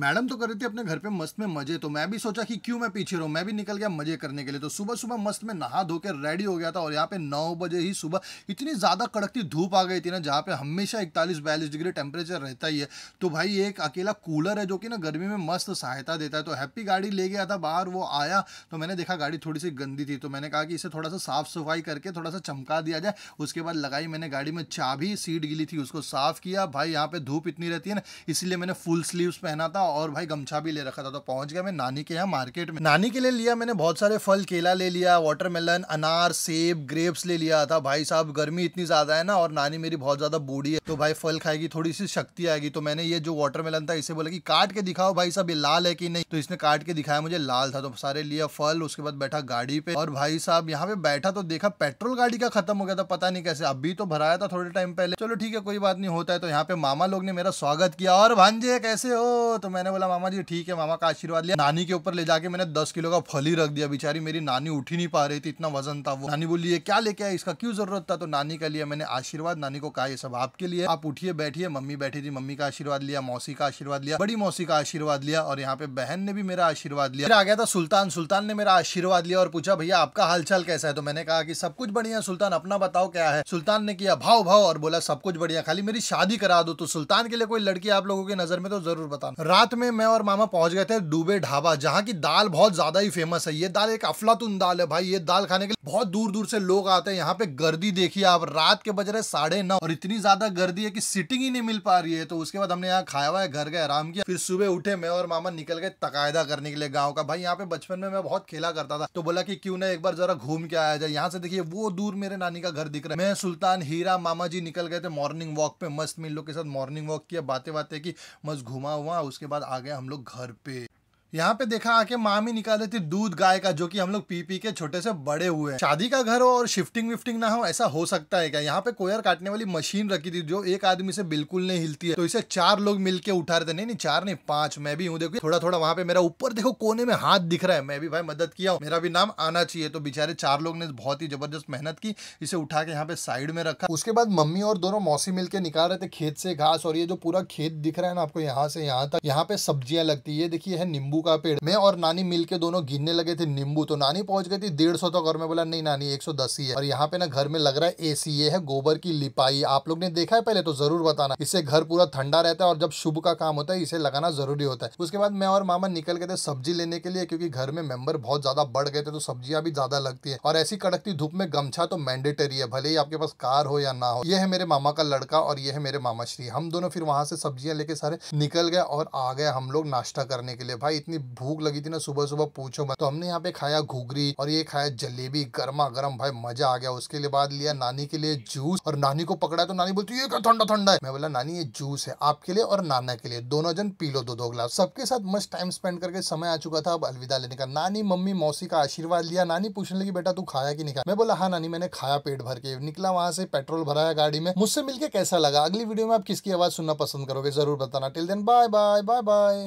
madam तो कर रही थी अपने घर पे मस्त में मजे तो मैं भी सोचा कि क्यों मैं पीछे रहूं मैं भी निकल गया मजे करने के लिए तो सुबह सुबह मस्त में नहा धो के रेडी हो गया था और यहाँ पे नौ बजे ही सुबह इतनी ज़्यादा कड़कती धूप आ गई थी ना जहाँ पे हमेशा इकतालीस बयालीस डिग्री टेम्परेचर रहता ही है तो भाई एक अकेला कूलर है जो कि ना गर्मी में मस्त सहायता देता है तो हैप्पी गाड़ी ले गया था बाहर वो आया तो मैंने देखा गाड़ी थोड़ी सी गंदी थी तो मैंने कहा कि इसे थोड़ा सा साफ़ सफाई करके थोड़ा सा चमका दिया जाए उसके बाद लगाई मैंने गाड़ी में चाबी सीट गिली थी उसको साफ़ किया भाई यहाँ पे धूप इतनी रहती है ना इसीलिए मैंने फुल स्लीव पहना था और भाई गमछा भी ले रखा था तो पहुंच गया मैं नानी के यहाँ मार्केट में नानी के लिए लिया मैंने बहुत सारे फल केला ले लिया वाटरमेलन अनार सेब ग्रेप्स ले लिया था भाई साहब गर्मी इतनी ज़्यादा है ना और नानी मेरी बहुत ज़्यादा बूढ़ी है तो भाई फल खाएगी थोड़ी सी शक्ति आएगी तो मैंने ये जो वाटर था इसे बोला की काट के दिखाओ भाई साहब ये लाल है कि नहीं तो इसने काट के दिखाया मुझे लाल था तो सारे लिया फल उसके बाद बैठा गाड़ी पे और भाई साहब यहाँ पे बैठा तो देखा पेट्रोल गाड़ी का खत्म हो गया था पता नहीं कैसे अभी तो भराया था थोड़े टाइम पहले चलो ठीक है कोई बात नहीं होता है तो यहाँ पे मामा लोग ने मेरा स्वागत किया और भांजे कैसे हो तो तो मैंने बोला मामा जी ठीक है मामा का आशीर्वाद लिया नानी के ऊपर ले जाके मैंने दस किलो का फल ही रख दिया बेचारी मेरी नानी उठी नहीं पा रही थी इतना वजन था वो नानी बोली ये क्या लेके आया इसका क्यों जरूरत था तो नानी का लिया मैंने आशीर्वाद नानी को कहा ये सब आपके लिए आप उठिए बैठिए मम्मी बैठी थी मम्मी का आशीर्वाद लिया मौसी का आशीर्वाद लिया बड़ी मौसी का आशीर्वाद लिया और यहाँ पे बहन ने भी मेरा आशीर्वाद लिया आ गया था सुल्तान सुल्तान ने मेरा आशीर्वाद लिया और पूछा भैया आपका हालचाल कैसा है तो मैंने कहा कि सब कुछ बढ़िया सुल्तान अपना बताओ क्या है सुल्तान ने किया भाव भाव और बोला सब कुछ बढ़िया खाली मेरी शादी करा दो तो सुल्तान के लिए कोई लड़की आप लोगों की नजर में तो जरूर बताना रात में मैं और मामा पहुंच गए थे डूबे ढाबा जहाँ की दाल बहुत ज़्यादा ही फेमस है ये दाल एक अफलातून दाल है भाई ये दाल खाने के लिए बहुत दूर दूर से लोग आते हैं यहाँ पे गर्दी देखिए आप रात के बज रहे साढ़े नौ और इतनी ज़्यादा गर्दी है कि सिटिंग ही नहीं मिल पा रही है तो उसके बाद हमने यहाँ खाया हुआ है घर गए आराम किया फिर सुबह उठे मैं और मामा निकल गए तकायदा करने के लिए गाँव का भाई यहाँ पे बचपन में मैं बहुत खेला करता था तो बोला की क्यों ना एक बार जरा घूम के आया जाए यहाँ से देखिए वो दूर मेरे नानी का घर दिख रहा है मैं सुल्तान हीरा मामा जी निकल गए थे मॉर्निंग वॉक पे मस्त मिल लोग के साथ मॉर्निंग वॉक किया बातें बातें की मस्त घुमा हुआ उसके बाद आ गए हम लोग घर पे यहाँ पे देखा आके मामी निकाल देती दूध गाय का जो कि हम लोग पी पी के छोटे से बड़े हुए हैं शादी का घर हो और शिफ्टिंग विफ्टिंग ना हो ऐसा हो सकता है क्या यहाँ पे कोयर काटने वाली मशीन रखी थी जो एक आदमी से बिल्कुल नहीं हिलती है तो इसे चार लोग मिलके उठा रहे थे नहीं नहीं चार नहीं पांच मैं भी हूँ देखो थोड़ा थोड़ा वहाँ पे मेरा ऊपर देखो कोने में हाथ दिख रहा है मैं भी भाई मदद किया मेरा भी नाम आना चाहिए तो बेचारे चार लोग ने बहुत ही जबरदस्त मेहनत की इसे उठा के यहाँ पे साइड में रखा उसके बाद मम्मी और दोनों मौसी मिलकर निकाल रहे थे खेत से घास और ये जो पूरा खेत दिख रहा है ना आपको यहाँ से यहाँ तक यहाँ पे सब्जियां लगती है ये देखिए है नींबू नींबू का पेड़ मैं और नानी मिल के दोनों गिनने लगे थे नींबू तो नानी पहुंच गई थी डेढ़ सौ तो घर में बोला नहीं नानी एक सौ दस ही है और यहाँ पे ना घर में लग रहा है एसी ये है गोबर की लिपाई आप लोग ने देखा है पहले तो जरूर बताना इससे घर पूरा ठंडा रहता है और जब शुभ का काम होता है इसे लगाना जरूरी होता है उसके बाद मैं और मामा निकल गए थे सब्जी लेने के लिए क्योंकि घर में मेंबर बहुत ज्यादा बढ़ गए थे तो सब्जियां भी ज्यादा लगती है और ऐसी कड़कती धूप में गमछा तो मैंडेटरी है भले ही आपके पास कार हो या ना हो यह है मेरे मामा का लड़का और यह है मेरे मामा श्री हम दोनों फिर वहां से सब्जियां लेके सारे निकल गए और आ गए हम लोग नाश्ता करने के लिए भाई इतनी भूख लगी थी ना सुबह सुबह पूछो तो हमने यहाँ पे खाया घुघरी और ये खाया जलेबी गर्मा गर्म भाई मजा आ गया उसके लिए बाद लिया नानी के लिए जूस और नानी को पकड़ा तो नानी बोलती है ये ठंडा ठंडा है मैं बोला नानी ये जूस है आपके लिए और नाना के लिए दोनों जन पी लो दो दो ग्लास सबके साथ मस्त टाइम स्पेंड करके समय आ चुका था अब अलविदा लेने का नानी मम्मी मौसी का आशीर्वाद लिया नानी पूछने लगी बेटा तू खाया कि नहीं खाया मैं बोला हाँ नानी मैंने खाया पेट भर के निकला वहां से पेट्रोल भराया गाड़ी में मुझसे मिलकर कैसा लगा अगली वीडियो में आप किसकी आवाज सुनना पसंद करोगे जरूर बताना till then bye bye bye bye